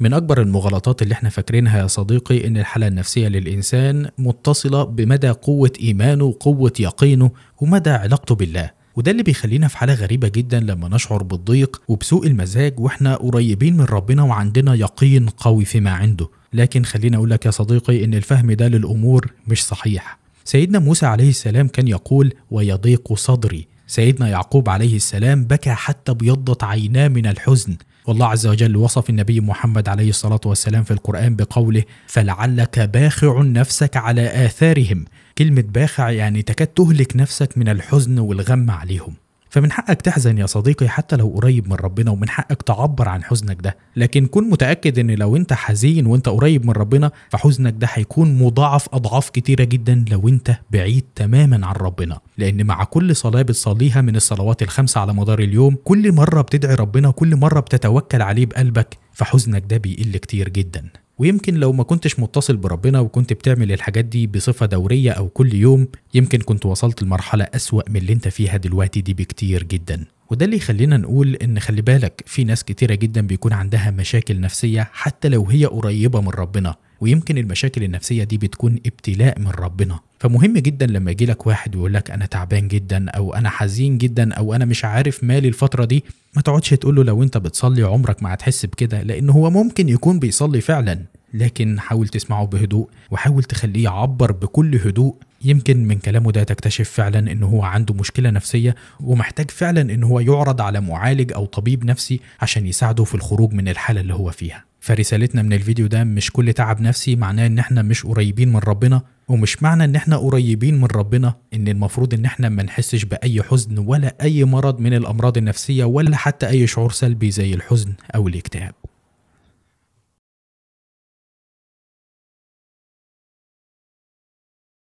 من أكبر المغالطات اللي احنا فاكرينها يا صديقي إن الحالة النفسية للإنسان متصلة بمدى قوة إيمانه وقوة يقينه ومدى علاقته بالله وده اللي بيخلينا في حالة غريبة جدا لما نشعر بالضيق وبسوء المزاج واحنا قريبين من ربنا وعندنا يقين قوي فيما عنده لكن خليني أقول لك يا صديقي إن الفهم ده للأمور مش صحيح سيدنا موسى عليه السلام كان يقول ويضيق صدري سيدنا يعقوب عليه السلام بكى حتى بيضت عيناه من الحزن والله عز وجل وصف النبي محمد عليه الصلاة والسلام في القرآن بقوله فلعلك باخع نفسك على آثارهم كلمة باخع يعني تكاد تهلك نفسك من الحزن والغم عليهم فمن حقك تحزن يا صديقي حتى لو قريب من ربنا ومن حقك تعبر عن حزنك ده لكن كن متاكد ان لو انت حزين وانت قريب من ربنا فحزنك ده هيكون مضاعف اضعاف كتيره جدا لو انت بعيد تماما عن ربنا لان مع كل صلاه بتصليها من الصلوات الخمسه على مدار اليوم كل مره بتدعي ربنا كل مره بتتوكل عليه بقلبك فحزنك ده بيقل كتير جدا ويمكن لو ما كنتش متصل بربنا وكنت بتعمل الحاجات دي بصفة دورية أو كل يوم يمكن كنت وصلت لمرحلة أسوأ من اللي انت فيها دلوقتي دي بكتير جدا وده اللي يخلينا نقول ان خلي بالك في ناس كتيرة جدا بيكون عندها مشاكل نفسية حتى لو هي قريبة من ربنا ويمكن المشاكل النفسية دي بتكون ابتلاء من ربنا فمهم جدا لما يجي لك واحد ويقول لك انا تعبان جدا او انا حزين جدا او انا مش عارف مالي الفتره دي ما تقعدش تقول له لو انت بتصلي عمرك ما هتحس بكده لان هو ممكن يكون بيصلي فعلا لكن حاول تسمعه بهدوء وحاول تخليه يعبر بكل هدوء يمكن من كلامه ده تكتشف فعلا ان هو عنده مشكله نفسيه ومحتاج فعلا ان هو يعرض على معالج او طبيب نفسي عشان يساعده في الخروج من الحاله اللي هو فيها فرسالتنا من الفيديو ده مش كل تعب نفسي معناه ان احنا مش قريبين من ربنا ومش معنى ان احنا قريبين من ربنا ان المفروض ان احنا ما نحسش باي حزن ولا اي مرض من الامراض النفسيه ولا حتى اي شعور سلبي زي الحزن او الاكتئاب